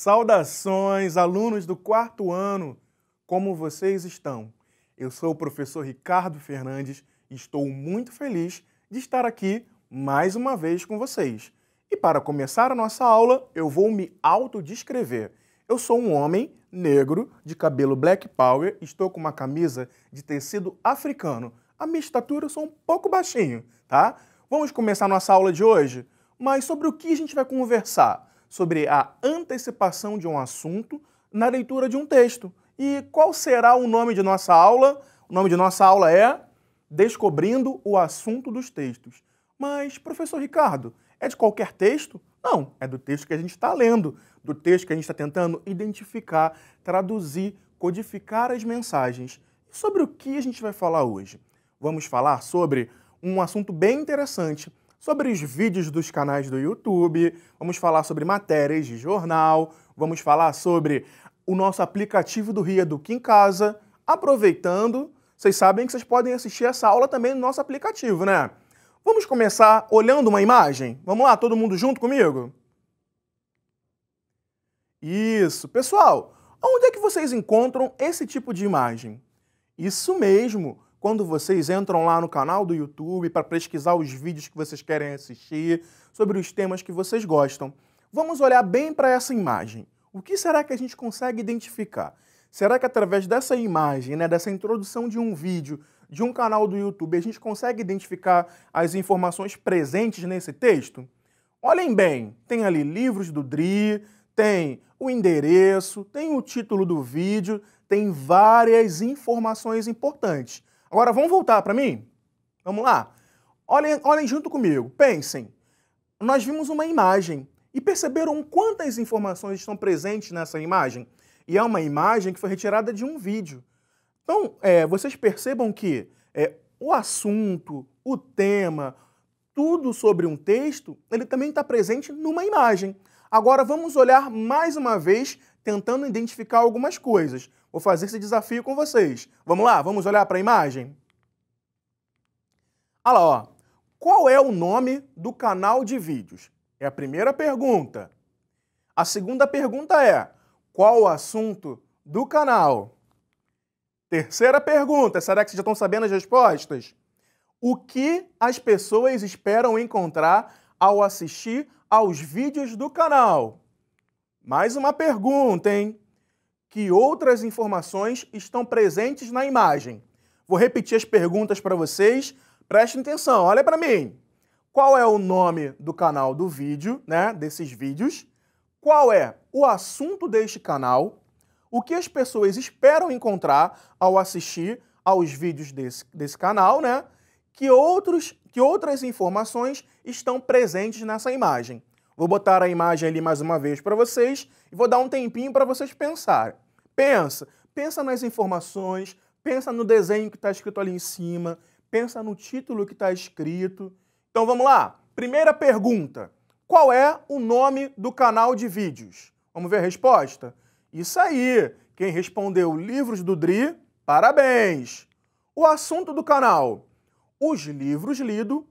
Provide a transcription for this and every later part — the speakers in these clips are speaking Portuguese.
Saudações, alunos do quarto ano! Como vocês estão? Eu sou o professor Ricardo Fernandes e estou muito feliz de estar aqui mais uma vez com vocês. E para começar a nossa aula, eu vou me autodescrever. Eu sou um homem negro, de cabelo black power, estou com uma camisa de tecido africano. A minha estatura eu sou um pouco baixinho, tá? Vamos começar a nossa aula de hoje? Mas sobre o que a gente vai conversar? sobre a antecipação de um assunto na leitura de um texto. E qual será o nome de nossa aula? O nome de nossa aula é Descobrindo o Assunto dos Textos. Mas, professor Ricardo, é de qualquer texto? Não, é do texto que a gente está lendo, do texto que a gente está tentando identificar, traduzir, codificar as mensagens. E sobre o que a gente vai falar hoje? Vamos falar sobre um assunto bem interessante sobre os vídeos dos canais do YouTube, vamos falar sobre matérias de jornal, vamos falar sobre o nosso aplicativo do Rio Educa em Casa. Aproveitando, vocês sabem que vocês podem assistir essa aula também no nosso aplicativo, né? Vamos começar olhando uma imagem? Vamos lá, todo mundo junto comigo? Isso. Pessoal, onde é que vocês encontram esse tipo de imagem? Isso mesmo quando vocês entram lá no canal do YouTube para pesquisar os vídeos que vocês querem assistir, sobre os temas que vocês gostam. Vamos olhar bem para essa imagem. O que será que a gente consegue identificar? Será que através dessa imagem, né, dessa introdução de um vídeo, de um canal do YouTube, a gente consegue identificar as informações presentes nesse texto? Olhem bem, tem ali livros do DRI, tem o endereço, tem o título do vídeo, tem várias informações importantes. Agora vamos voltar para mim? Vamos lá? Olhem, olhem junto comigo, pensem. Nós vimos uma imagem e perceberam quantas informações estão presentes nessa imagem? E é uma imagem que foi retirada de um vídeo. Então, é, vocês percebam que é, o assunto, o tema, tudo sobre um texto, ele também está presente numa imagem. Agora vamos olhar mais uma vez tentando identificar algumas coisas. Vou fazer esse desafio com vocês. Vamos lá, vamos olhar para a imagem? Olha lá, ó. Qual é o nome do canal de vídeos? É a primeira pergunta. A segunda pergunta é: qual o assunto do canal? Terceira pergunta: será que vocês já estão sabendo as respostas? O que as pessoas esperam encontrar ao assistir aos vídeos do canal? Mais uma pergunta, hein? Que outras informações estão presentes na imagem? Vou repetir as perguntas para vocês. Prestem atenção, olha para mim. Qual é o nome do canal do vídeo, né, desses vídeos? Qual é o assunto deste canal? O que as pessoas esperam encontrar ao assistir aos vídeos desse, desse canal, né? Que, outros, que outras informações estão presentes nessa imagem? Vou botar a imagem ali mais uma vez para vocês e vou dar um tempinho para vocês pensarem. Pensa, pensa nas informações, pensa no desenho que está escrito ali em cima, pensa no título que está escrito. Então vamos lá. Primeira pergunta: qual é o nome do canal de vídeos? Vamos ver a resposta? Isso aí! Quem respondeu Livros do Dri, parabéns! O assunto do canal: os livros lido,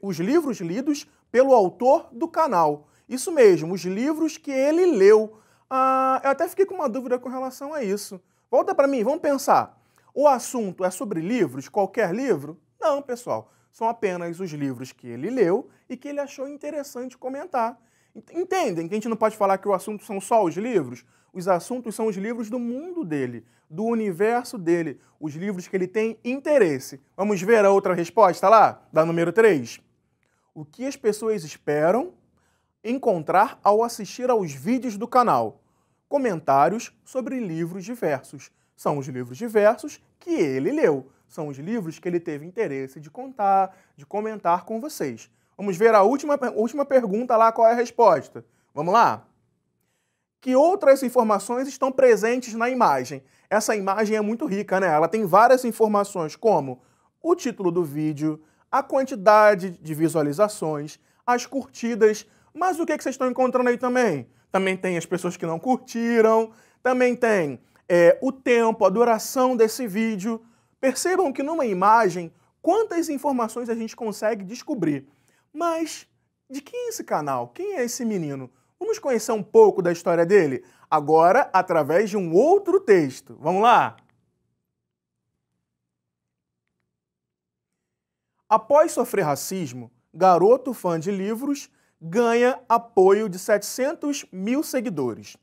os livros lidos pelo autor do canal. Isso mesmo, os livros que ele leu. Ah, eu até fiquei com uma dúvida com relação a isso. Volta para mim, vamos pensar. O assunto é sobre livros, qualquer livro? Não, pessoal. São apenas os livros que ele leu e que ele achou interessante comentar. Entendem que a gente não pode falar que o assunto são só os livros? Os assuntos são os livros do mundo dele, do universo dele, os livros que ele tem interesse. Vamos ver a outra resposta lá, da número 3? o que as pessoas esperam encontrar ao assistir aos vídeos do canal. Comentários sobre livros diversos. São os livros diversos que ele leu. São os livros que ele teve interesse de contar, de comentar com vocês. Vamos ver a última, última pergunta lá, qual é a resposta. Vamos lá? Que outras informações estão presentes na imagem? Essa imagem é muito rica, né? Ela tem várias informações, como o título do vídeo, a quantidade de visualizações, as curtidas. Mas o que, é que vocês estão encontrando aí também? Também tem as pessoas que não curtiram, também tem é, o tempo, a duração desse vídeo. Percebam que numa imagem, quantas informações a gente consegue descobrir. Mas de quem é esse canal? Quem é esse menino? Vamos conhecer um pouco da história dele? Agora, através de um outro texto. Vamos lá? Após sofrer racismo, garoto fã de livros ganha apoio de 700 mil seguidores.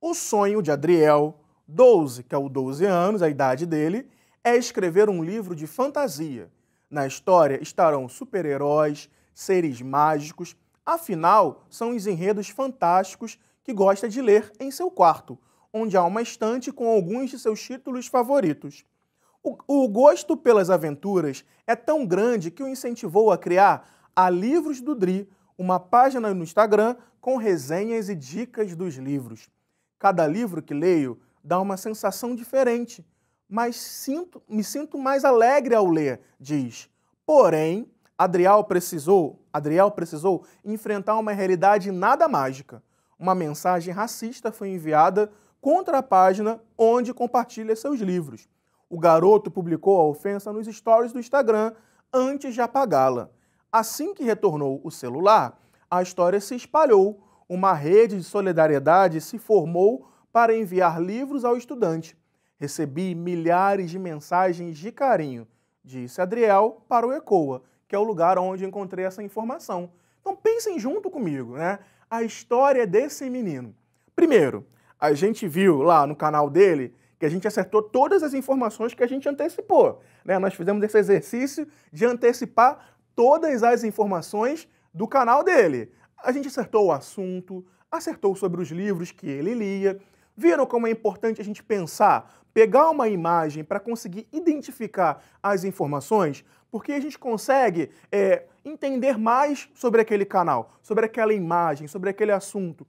O sonho de Adriel, 12, que é o 12 anos, a idade dele, é escrever um livro de fantasia. Na história estarão super-heróis, seres mágicos, afinal, são os enredos fantásticos que gosta de ler em seu quarto, onde há uma estante com alguns de seus títulos favoritos. O, o gosto pelas aventuras é tão grande que o incentivou a criar a Livros do Dri, uma página no Instagram com resenhas e dicas dos livros. Cada livro que leio dá uma sensação diferente, mas sinto, me sinto mais alegre ao ler, diz. Porém, Adriel precisou, Adriel precisou enfrentar uma realidade nada mágica. Uma mensagem racista foi enviada contra a página onde compartilha seus livros. O garoto publicou a ofensa nos stories do Instagram antes de apagá-la. Assim que retornou o celular, a história se espalhou. Uma rede de solidariedade se formou para enviar livros ao estudante. Recebi milhares de mensagens de carinho, disse Adriel para o ECOA, que é o lugar onde encontrei essa informação. Então pensem junto comigo, né? A história desse menino. Primeiro, a gente viu lá no canal dele que a gente acertou todas as informações que a gente antecipou. Né? Nós fizemos esse exercício de antecipar todas as informações do canal dele. A gente acertou o assunto, acertou sobre os livros que ele lia. Viram como é importante a gente pensar, pegar uma imagem para conseguir identificar as informações? Porque a gente consegue é, entender mais sobre aquele canal, sobre aquela imagem, sobre aquele assunto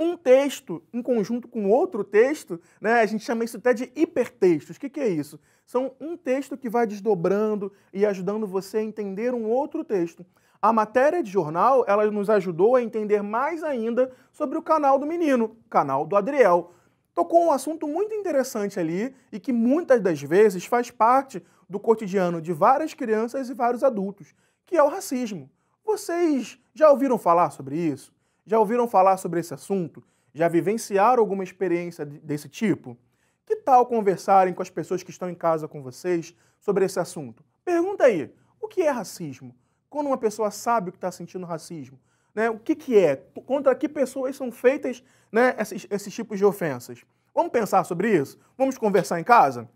um texto em conjunto com outro texto, né? a gente chama isso até de hipertextos. O que, que é isso? São um texto que vai desdobrando e ajudando você a entender um outro texto. A matéria de jornal, ela nos ajudou a entender mais ainda sobre o canal do menino, canal do Adriel. Tocou um assunto muito interessante ali e que muitas das vezes faz parte do cotidiano de várias crianças e vários adultos, que é o racismo. Vocês já ouviram falar sobre isso? Já ouviram falar sobre esse assunto? Já vivenciaram alguma experiência desse tipo? Que tal conversarem com as pessoas que estão em casa com vocês sobre esse assunto? Pergunta aí, o que é racismo? Quando uma pessoa sabe que está sentindo racismo, né? o que, que é? Contra que pessoas são feitas né, esses, esses tipos de ofensas? Vamos pensar sobre isso? Vamos conversar em casa?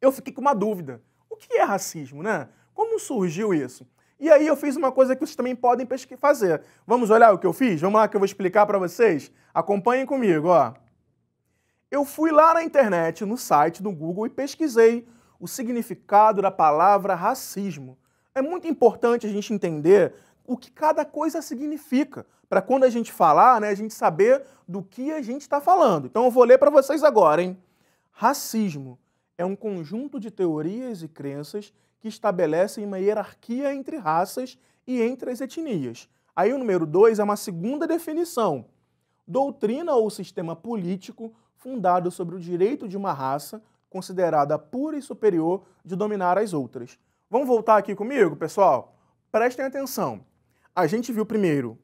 Eu fiquei com uma dúvida. O que é racismo, né? Como surgiu isso? E aí eu fiz uma coisa que vocês também podem fazer. Vamos olhar o que eu fiz? Vamos lá que eu vou explicar para vocês. Acompanhem comigo, ó. Eu fui lá na internet, no site do Google e pesquisei o significado da palavra racismo. É muito importante a gente entender o que cada coisa significa, para quando a gente falar, né, a gente saber do que a gente está falando. Então eu vou ler para vocês agora, hein? Racismo é um conjunto de teorias e crenças que estabelecem uma hierarquia entre raças e entre as etnias. Aí o número dois é uma segunda definição. Doutrina ou sistema político fundado sobre o direito de uma raça considerada pura e superior de dominar as outras. Vamos voltar aqui comigo, pessoal? Prestem atenção. A gente viu primeiro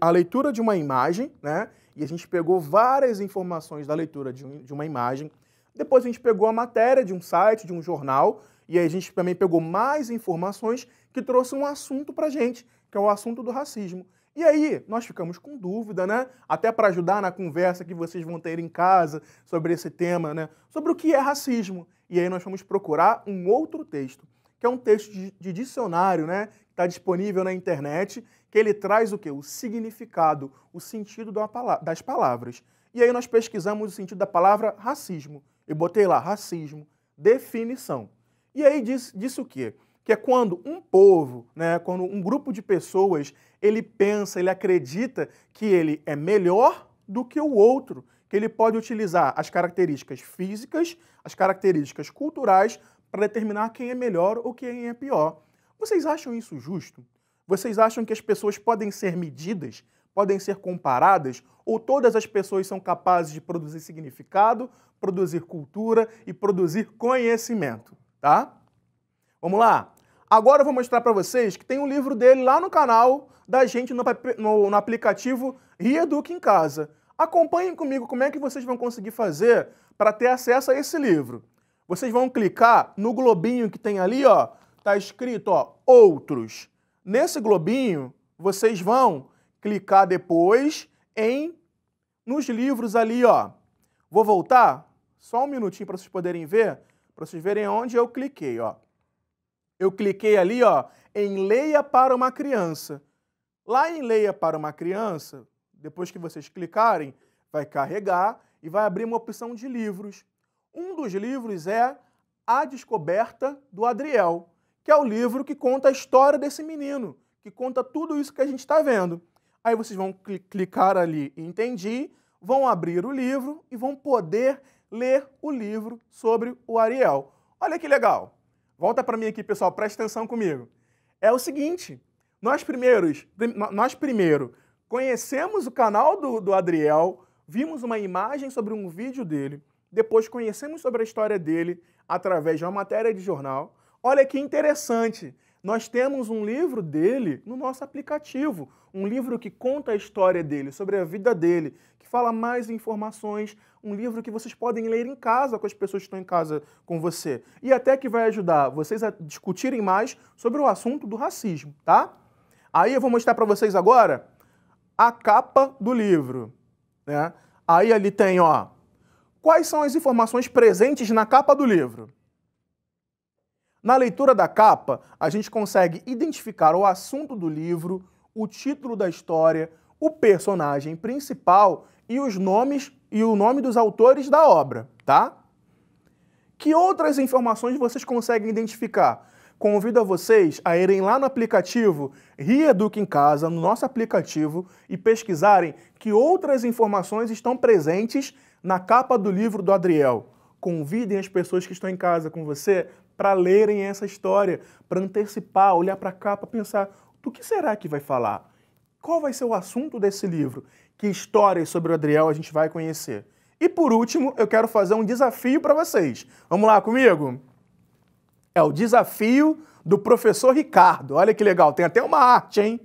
a leitura de uma imagem, né? E a gente pegou várias informações da leitura de uma imagem. Depois a gente pegou a matéria de um site, de um jornal, e aí a gente também pegou mais informações que trouxe um assunto para a gente, que é o assunto do racismo. E aí, nós ficamos com dúvida, né? Até para ajudar na conversa que vocês vão ter em casa sobre esse tema, né? Sobre o que é racismo. E aí nós fomos procurar um outro texto, que é um texto de, de dicionário, né? Está disponível na internet, que ele traz o quê? O significado, o sentido da, das palavras. E aí nós pesquisamos o sentido da palavra racismo. E botei lá racismo, definição. E aí disse, disse o quê? Que é quando um povo, né, quando um grupo de pessoas, ele pensa, ele acredita que ele é melhor do que o outro, que ele pode utilizar as características físicas, as características culturais para determinar quem é melhor ou quem é pior. Vocês acham isso justo? Vocês acham que as pessoas podem ser medidas podem ser comparadas ou todas as pessoas são capazes de produzir significado, produzir cultura e produzir conhecimento, tá? Vamos lá. Agora eu vou mostrar para vocês que tem um livro dele lá no canal da gente no, no, no aplicativo Reeduque em Casa. Acompanhem comigo como é que vocês vão conseguir fazer para ter acesso a esse livro. Vocês vão clicar no globinho que tem ali, ó, tá escrito, ó, outros. Nesse globinho, vocês vão clicar depois em nos livros ali, ó. Vou voltar só um minutinho para vocês poderem ver, para vocês verem onde eu cliquei, ó. Eu cliquei ali, ó, em Leia para uma criança. Lá em Leia para uma criança, depois que vocês clicarem, vai carregar e vai abrir uma opção de livros. Um dos livros é A Descoberta do Adriel, que é o livro que conta a história desse menino, que conta tudo isso que a gente está vendo. Aí vocês vão clicar ali Entendi, vão abrir o livro e vão poder ler o livro sobre o Ariel. Olha que legal! Volta para mim aqui, pessoal, presta atenção comigo. É o seguinte, nós, primeiros, nós primeiro conhecemos o canal do, do Adriel, vimos uma imagem sobre um vídeo dele, depois conhecemos sobre a história dele através de uma matéria de jornal. Olha que interessante! Nós temos um livro dele no nosso aplicativo, um livro que conta a história dele, sobre a vida dele, que fala mais informações, um livro que vocês podem ler em casa com as pessoas que estão em casa com você. E até que vai ajudar vocês a discutirem mais sobre o assunto do racismo, tá? Aí eu vou mostrar para vocês agora a capa do livro, né? Aí ali tem, ó, quais são as informações presentes na capa do livro? Na leitura da capa, a gente consegue identificar o assunto do livro, o título da história, o personagem principal e os nomes e o nome dos autores da obra, tá? Que outras informações vocês conseguem identificar? Convido a vocês a irem lá no aplicativo Reeduque em Casa, no nosso aplicativo, e pesquisarem que outras informações estão presentes na capa do livro do Adriel. Convidem as pessoas que estão em casa com você para lerem essa história, para antecipar, olhar para cá, para pensar do que será que vai falar? Qual vai ser o assunto desse livro? Que histórias sobre o Adriel a gente vai conhecer? E por último, eu quero fazer um desafio para vocês. Vamos lá comigo? É o desafio do professor Ricardo. Olha que legal, tem até uma arte, hein?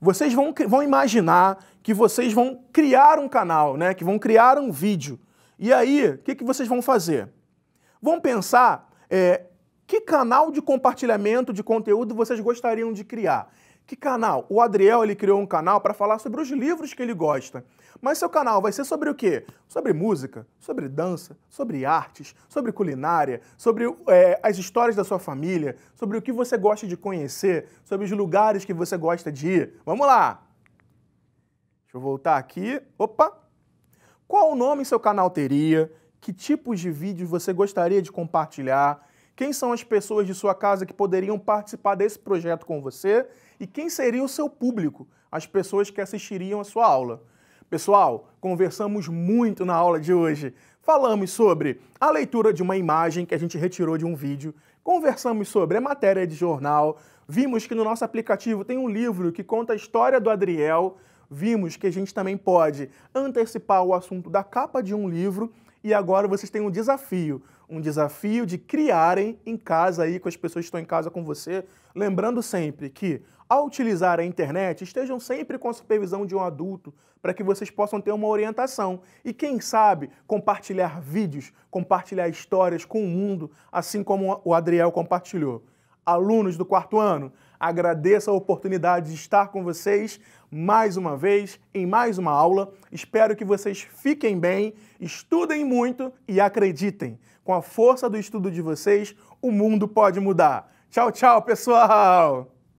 Vocês vão, vão imaginar que vocês vão criar um canal, né? Que vão criar um vídeo. E aí, o que, que vocês vão fazer? Vão pensar é, que canal de compartilhamento de conteúdo vocês gostariam de criar? Que canal? O Adriel ele criou um canal para falar sobre os livros que ele gosta. Mas seu canal vai ser sobre o quê? Sobre música, sobre dança, sobre artes, sobre culinária, sobre é, as histórias da sua família, sobre o que você gosta de conhecer, sobre os lugares que você gosta de ir. Vamos lá! Deixa eu voltar aqui. Opa! Qual o nome seu canal teria? Que tipos de vídeos você gostaria de compartilhar? quem são as pessoas de sua casa que poderiam participar desse projeto com você e quem seria o seu público, as pessoas que assistiriam a sua aula. Pessoal, conversamos muito na aula de hoje. Falamos sobre a leitura de uma imagem que a gente retirou de um vídeo, conversamos sobre a matéria de jornal, vimos que no nosso aplicativo tem um livro que conta a história do Adriel, vimos que a gente também pode antecipar o assunto da capa de um livro e agora vocês têm um desafio, um desafio de criarem em casa aí com as pessoas que estão em casa com você, lembrando sempre que ao utilizar a internet, estejam sempre com a supervisão de um adulto para que vocês possam ter uma orientação e quem sabe compartilhar vídeos, compartilhar histórias com o mundo, assim como o Adriel compartilhou. Alunos do quarto ano, Agradeço a oportunidade de estar com vocês mais uma vez em mais uma aula. Espero que vocês fiquem bem, estudem muito e acreditem. Com a força do estudo de vocês, o mundo pode mudar. Tchau, tchau, pessoal!